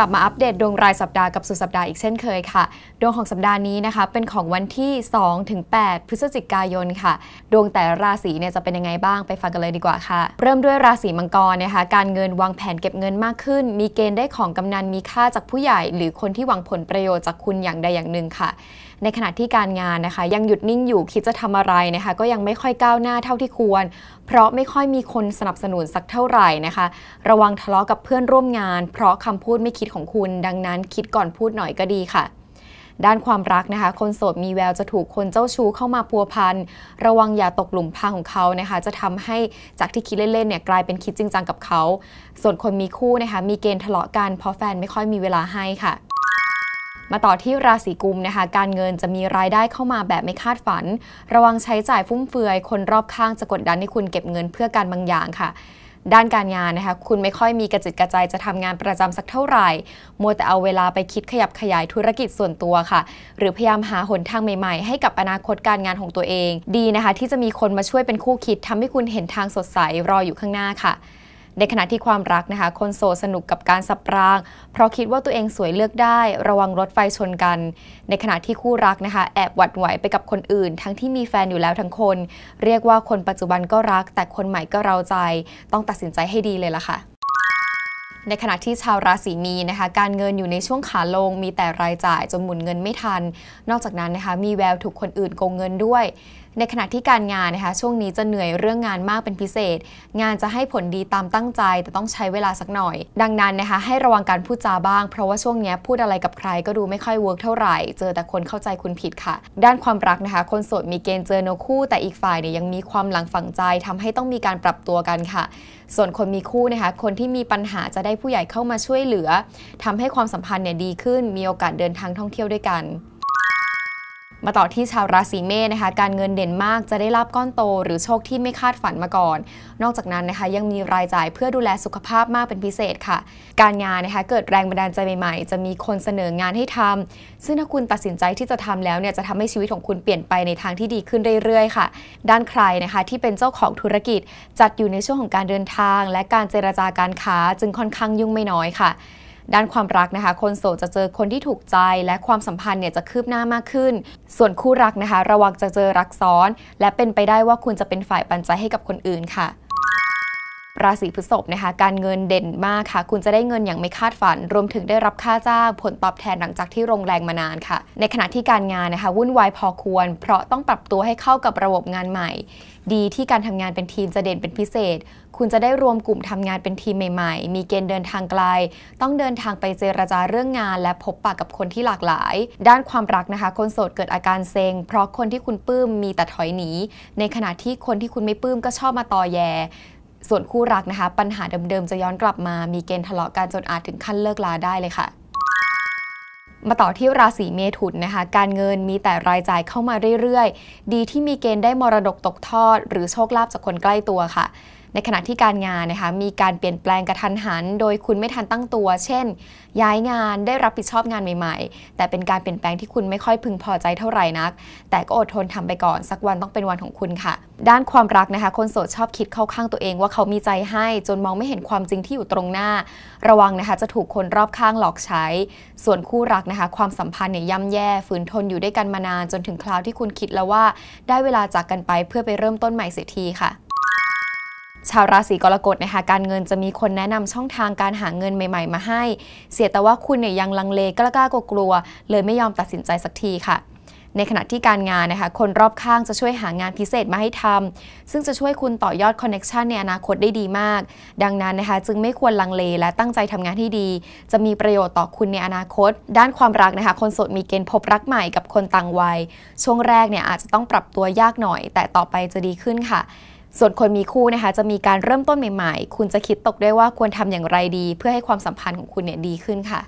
กลับมาอัปเดตดวงรายสัปดาห์กับสุดสัปดาห์อีกเช่นเคยค่ะดวงของสัปดาห์นี้นะคะเป็นของวันที่2ถึง8พฤศจิกายนค่ะดวงแต่ราศีเนี่ยจะเป็นยังไงบ้างไปฟังกันเลยดีกว่าค่ะ เริ่มด้วยราศีมังกรนะคะ การเงินวางแผนเก็บเงินมากขึ้น มีเกณฑ์ได้ของกำนันมีค่าจากผู้ใหญ่ หรือคนที่หวังผลประโยชน์จากคุณอย่างใดอย่างหนึ่งค่ะในขณะที่การงานนะคะ ยังหยุดนิ่งอยู่คิดจะทำอะไรนะคะ ก็ยังไม่ค่อยก้าวหน้าเท่าที่ควร เพราะไม่ค่อยมีคนสนับสนุนสักเท่าไหร่นะคะ ระวังทะเลาะกับเพื่อนร่วมงาน เพราะคำพูดไม่คิดของคุณ ดังนั้นคิดก่อนพูดหน่อยก็ดีค่ะ ด้านความรักนะคะ คนโสดมีแววจะถูกคนเจ้าชู้เข้ามาพัวพันระวังอย่าตกหลุมพรางของเขานะคะ จะทำให้จากที่คิดเล่นๆเนี่ยกลายเป็นคิดจริงจังกับเขา ส่วนคนมีคู่นะคะ มีเกณฑ์ทะเลาะกันเพราะแฟนไม่ค่อยมีเวลาให้ค่ะมาต่อที่ราศีกุมนะคะ การเงินจะมีรายได้เข้ามาแบบไม่คาดฝัน ระวังใช้จ่ายฟุ่มเฟือย คนรอบข้างจะกดดันให้คุณเก็บเงินเพื่อการบางอย่างค่ะ ด้านการงานนะคะ คุณไม่ค่อยมีกระจิตกระใจจะทำงานประจำสักเท่าไหร่ มัวแต่เอาเวลาไปคิดขยับขยายธุรกิจส่วนตัวค่ะ หรือพยายามหาหนทางใหม่ๆ ให้กับอนาคตการงานของตัวเอง ดีนะคะที่จะมีคนมาช่วยเป็นคู่คิด ทำให้คุณเห็นทางสดใสรออยู่ข้างหน้าค่ะในขณะที่ความรักนะคะคนโสดสนุกกับการสับราง เพราะคิดว่าตัวเองสวยเลือกได้ระวังรถไฟชนกัน ในขณะที่คู่รักนะคะ แอบหวัดไหวไปกับคนอื่น ทั้งที่มีแฟนอยู่แล้วทั้งคน เรียกว่าคนปัจจุบันก็รัก แต่คนใหม่ก็เราใจต้องตัดสินใจให้ดีเลยล่ะค่ะ ในขณะที่ชาวราศีมีนนะคะการเงินอยู่ในช่วงขาลง มีแต่รายจ่ายจนหมุนเงินไม่ทัน นอกจากนั้นนะคะมีแววถูกคนอื่นโกงเงินด้วยในขณะที่การงานนะคะช่วงนี้จะเหนื่อยเรื่องงานมากเป็นพิเศษ งานจะให้ผลดีตามตั้งใจ แต่ต้องใช้เวลาสักหน่อย ดังนั้นนะคะให้ระวังการพูดจาบ้าง เพราะว่าช่วงนี้พูดอะไรกับใครก็ดูไม่ค่อยเวิร์กเท่าไหร่เจอแต่คนเข้าใจคุณผิดค่ะด้านความรักนะคะ คนโสดมีเกณฑ์เจอโนคู่ แต่อีกฝ่ายเนี่ยยังมีความหลังฝังใจ ทำให้ต้องมีการปรับตัวกันค่ะ ส่วนคนมีคู่นะคะคนที่มีปัญหาจะได้ผู้ใหญ่เข้ามาช่วยเหลือ ทำให้ความสัมพันธ์เนี่ยดีขึ้นมีโอกาสเดินทางท่องเที่ยวด้วยกันมาต่อที่ชาวราศีเมษนะคะ การเงินเด่นมากจะได้รับก้อนโต หรือโชคที่ไม่คาดฝันมาก่อน นอกจากนั้นนะคะยังมีรายจ่ายเพื่อดูแลสุขภาพมากเป็นพิเศษค่ะ การงานนะคะเกิดแรงบันดาลใจใหม่ๆ จะมีคนเสนองานให้ทำ ซึ่งถ้าคุณตัดสินใจที่จะทำแล้วเนี่ยจะทำให้ชีวิตของคุณเปลี่ยนไปในทางที่ดีขึ้นเรื่อยๆค่ะ ด้านใครนะคะ ที่เป็นเจ้าของธุรกิจจัดอยู่ในช่วงของการเดินทาง และการเจรจาการค้าจึงค่อนข้างยุ่งไม่น้อยค่ะด้านความรักนะคะ คนโสดจะเจอคนที่ถูกใจ และความสัมพันธ์เนี่ยจะคืบหน้ามากขึ้น ส่วนคู่รักนะคะ ระวังจะเจอรักซ้อน และเป็นไปได้ว่าคุณจะเป็นฝ่ายปันใจให้กับคนอื่นค่ะราศีพฤษภนะคะการเงินเด่นมากค่ะ คุณจะได้เงินอย่างไม่คาดฝัน รวมถึงได้รับค่าจ้างผลตอบแทนหลังจากที่ลงแรงมานานค่ะ ในขณะที่การงานนะคะวุ่นวายพอควร เพราะต้องปรับตัวให้เข้ากับระบบงานใหม่ ดีที่การทำงานเป็นทีมจะเด่นเป็นพิเศษ คุณจะได้รวมกลุ่มทำงานเป็นทีมใหม่ๆ มีเกณฑ์เดินทางไกล ต้องเดินทางไปเจรจาเรื่องงาน และพบปะกับคนที่หลากหลาย ด้านความรักนะคะ คนโสดเกิดอาการเซ็งเพราะคนที่คุณปลื้มมีแต่ถอยหนีในขณะที่คนที่คุณไม่ปลื้มก็ชอบมาตอแยส่วนคู่รักนะคะ ปัญหาเดิม ๆ จะย้อนกลับมามีเกณฑ์ทะเลาะกันจนอาจถึงขั้นเลิกลาได้เลยค่ะ มาต่อที่ราศีเมถุนนะคะ การเงินมีแต่รายจ่ายเข้ามาเรื่อย ๆ ดีที่มีเกณฑ์ได้มรดกตกทอด หรือโชคลาภจากคนใกล้ตัวค่ะในขณะที่การงานนะคะมีการเปลี่ยนแปลงกระทันหัน โดยคุณไม่ทันตั้งตัว เช่น ย้ายงานได้รับผิดชอบงานใหม่ ๆ แต่เป็นการเปลี่ยนแปลงที่คุณไม่ค่อยพึงพอใจเท่าไหร่นัก แต่ก็อดทนทำไปก่อนสักวันต้องเป็นวันของคุณค่ะ ด้านความรักนะคะ คนโสดชอบคิดเข้าข้างตัวเองว่าเขามีใจให้ จนมองไม่เห็นความจริงที่อยู่ตรงหน้าระวังนะคะจะถูกคนรอบข้างหลอกใช้ ส่วนคู่รักนะคะความสัมพันธ์เนี่ยย่ำแย่ฝืนทนอยู่ด้วยกันมานาน จนถึงคราวที่คุณคิดแล้วว่าได้เวลาจากกันไปเพื่อไปเริ่มต้นใหม่เสียทีค่ะชาวราศีกรกฎนะคะการเงินจะมีคนแนะนำช่องทางการหาเงินใหม่ๆ มาให้ เสียแต่ว่าคุณเนี่ยยังลังเลกล้ากกลัว เลยไม่ยอมตัดสินใจสักทีค่ะ ในขณะที่การงานนะคะ คนรอบข้างจะช่วยหางานพิเศษมาให้ทำ ซึ่งจะช่วยคุณต่อยอดคอนเน็ชันในอนาคตได้ดีมาก ดังนั้นนะคะ จึงไม่ควรลังเลและตั้งใจทำงานที่ดี จะมีประโยชน์ต่อคุณในอนาคต ด้านความรักนะคะ คนโสดมีเกณฑ์พบรักใหม่กับคนต่างวัย ช่วงแรกเนี่ยอาจจะต้องปรับตัวยากหน่อย แต่ต่อไปจะดีขึ้นค่ะส่วนคนมีคู่นะคะ จะมีการเริ่มต้นใหม่ๆ คุณจะคิดตกได้วว่าควรทำอย่างไรดี เพื่อให้ความสัมพันธ์ของคุณเนี่ยดีขึ้นค่ะ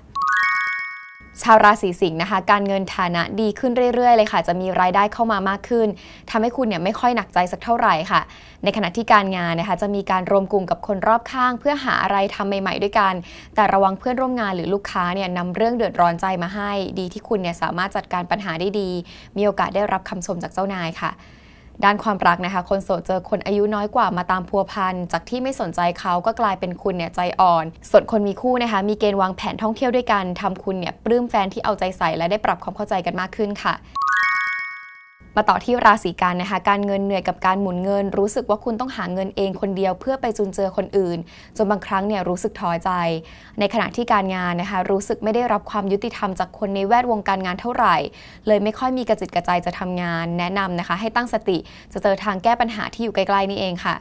ชาวราศีสิงห์นะคะ การเงินฐานะดีขึ้นเรื่อยๆ เลยค่ะ จะมีรายได้เข้ามามากขึ้น ทำให้คุณเนี่ยไม่ค่อยหนักใจสักเท่าไหร่ค่ะ ในขณะที่การงานนะคะ จะมีการรวมกลุ่มกับคนรอบข้าง เพื่อหาอะไรทำใหม่ ๆด้วยกัน แต่ระวังเพื่อนร่วมงานหรือลูกค้าเนี่ยนำเรื่องเดือดร้อนใจมาให้ ดีที่คุณเนี่ยสามารถจัดการปัญหาได้ดี มีโอกาสได้รับคำชมจากเจ้านายค่ะด้านความรักนะคะ คนโสดเจอคนอายุน้อยกว่ามาตามพัวพันจากที่ไม่สนใจเขาก็กลายเป็นคุณเนี่ยใจอ่อน ส่วนคนมีคู่นะคะมีเกณฑ์วางแผนท่องเที่ยวด้วยกันทำคุณเนี่ยปลื้มแฟนที่เอาใจใส่และได้ปรับความเข้าใจกันมากขึ้นค่ะมาต่อที่ราศีกันนะคะ การเงินเหนื่อยกับการหมุนเงิน รู้สึกว่าคุณต้องหาเงินเองคนเดียวเพื่อไปจุนเจอคนอื่น จนบางครั้งเนี่ยรู้สึกท้อใจ ในขณะที่การงานนะคะ รู้สึกไม่ได้รับความยุติธรรมจากคนในแวดวงการงานเท่าไหร่ เลยไม่ค่อยมีกระจิตกระใจจะทำงานแนะนำนะคะ ให้ตั้งสติจะเจอทางแก้ปัญหาที่อยู่ใกล้ ๆ นี่เองค่ะ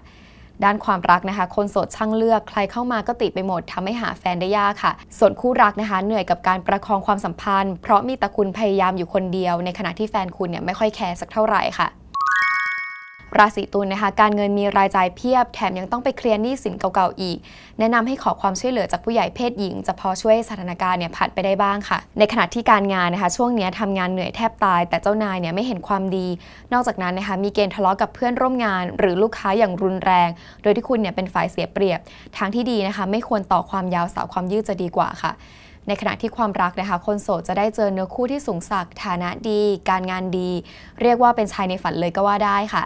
ด้านความรักนะคะ คนโสดช่างเลือกใครเข้ามาก็ติดไปหมด ทำให้หาแฟนได้ยากค่ะ ส่วนคู่รักนะคะ เหนื่อยกับการประคองความสัมพันธ์ เพราะมีตะคุณพยายามอยู่คนเดียวในขณะที่แฟนคุณเนี่ยไม่ค่อยแคร์สักเท่าไหร่ค่ะราศีตุลนนะคะการเงินมีรายจ่ายเพียบ แถมยังต้องไปเคลียร์หนี้สินเก่าๆอีก แนะนำให้ขอความช่วยเหลือจากผู้ใหญ่เพศหญิง จะพอช่วยสถานการณ์เนี่ยผ่านไปได้บ้างค่ะ ในขณะที่การงานนะคะ ช่วงนี้ทำงานเหนื่อยแทบตายแต่เจ้านายเนี่ยไม่เห็นความดี นอกจากนั้นนะคะมีเกณฑ์ทะเลาะกับเพื่อนร่วมงานหรือลูกค้าอย่างรุนแรง โดยที่คุณเนี่ยเป็นฝ่ายเสียเปรียบทางที่ดีนะคะ ไม่ควรต่อความยาวสาวความยืดจะดีกว่าค่ะในขณะที่ความรักนะคะ คนโสดจะได้เจอเนื้อคู่ที่สูงสักฐานะดี การงานดี เรียกว่าเป็นชายในฝันเลยก็ว่าได้ค่ะ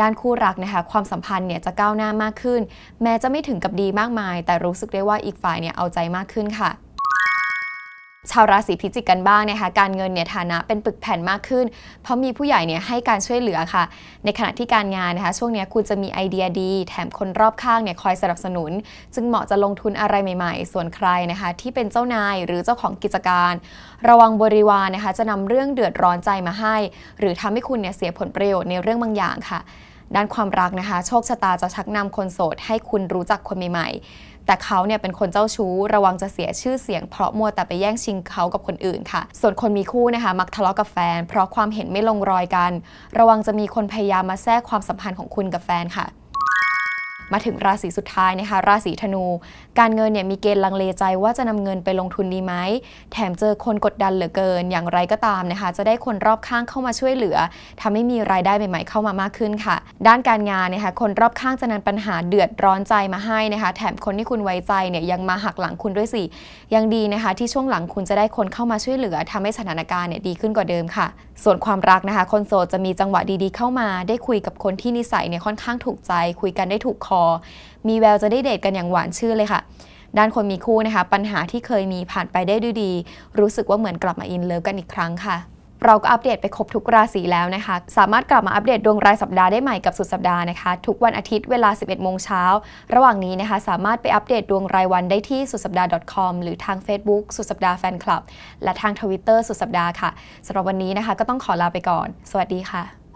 ด้านคู่รักนะคะความสัมพันธ์เนี่ยจะก้าวหน้ามากขึ้น แม้จะไม่ถึงกับดีมากมาย แต่รู้สึกได้ว่าอีกฝ่ายเนี่ยเอาใจมากขึ้นค่ะชาวราศีพิจิกกันบ้างนะคะ การเงินเนี่ยฐานะเป็นปึกแผ่นมากขึ้น เพราะมีผู้ใหญ่เนี่ยให้การช่วยเหลือค่ะ ในขณะที่การงานนะคะ ช่วงนี้คุณจะมีไอเดียดี แถมคนรอบข้างเนี่ยคอยสนับสนุน จึงเหมาะจะลงทุนอะไรใหม่ๆ ส่วนใครนะคะที่เป็นเจ้านายหรือเจ้าของกิจการ ระวังบริวารนะคะ จะนำเรื่องเดือดร้อนใจมาให้ หรือทำให้คุณเนี่ยเสียผลประโยชน์ในเรื่องบางอย่างค่ะด้านความรักนะคะ โชคชะตาจะชักนำคนโสดให้คุณรู้จักคนใหม่ๆ แต่เขาเนี่ยเป็นคนเจ้าชู้ ระวังจะเสียชื่อเสียงเพราะมัวแต่ไปแย่งชิงเขากับคนอื่นค่ะ ส่วนคนมีคู่นะคะมักทะเลาะกับแฟนเพราะความเห็นไม่ลงรอยกัน ระวังจะมีคนพยายามมาแทรกความสัมพันธ์ของคุณกับแฟนค่ะมาถึงราศีสุดท้ายนะคะราศีธนู การเงินเนี่ยมีเกณฑ์ลังเลใจว่าจะนำเงินไปลงทุนดีไหมแถมเจอคนกดดันเหลือเกิน อย่างไรก็ตามนะคะจะได้คนรอบข้างเข้ามาช่วยเหลือ ทำให้มีรายได้ใหม่ ๆ เข้ามามากขึ้นค่ะ ด้านการงานนะคะคนรอบข้างจะนำปัญหาเดือดร้อนใจมาให้นะคะ แถมคนที่คุณไว้ใจเนี่ยยังมาหักหลังคุณด้วยสิยังดีนะคะ ที่ช่วงหลังคุณจะได้คนเข้ามาช่วยเหลือ ทำให้สถานการณ์เนี่ยดีขึ้นกว่าเดิมค่ะ ส่วนความรักนะคะคนโสดจะมีจังหวะดีๆเข้ามา ได้คุยกับคนที่นิสัยเนี่ยค่อนข้างถูกใจ คุยกันได้ถูกคอมีแววจะได้เดทกันอย่างหวานชื่นเลยค่ะ ด้านคนมีคู่นะคะ ปัญหาที่เคยมีผ่านไปได้ด้วยดี รู้สึกว่าเหมือนกลับมาอินเลิฟกันอีกครั้งค่ะ เราก็อัปเดตไปครบทุกราศีแล้วนะคะ สามารถกลับมาอัปเดตดวงรายสัปดาห์ได้ใหม่กับสุดสัปดาห์นะคะทุกวันอาทิตย์เวลา 11โมงเช้าระหว่างนี้นะคะสามารถไปอัปเดตดวงรายวันได้ที่สุดสัปดาห์ .com หรือทาง Facebook สุดสัปดาห์แฟนคลับและทาง Twitter สุดสัปดาห์ค่ะสำหรับวันนี้นะคะ ก็ต้องขอลาไปก่อน สวัสดีค่ะ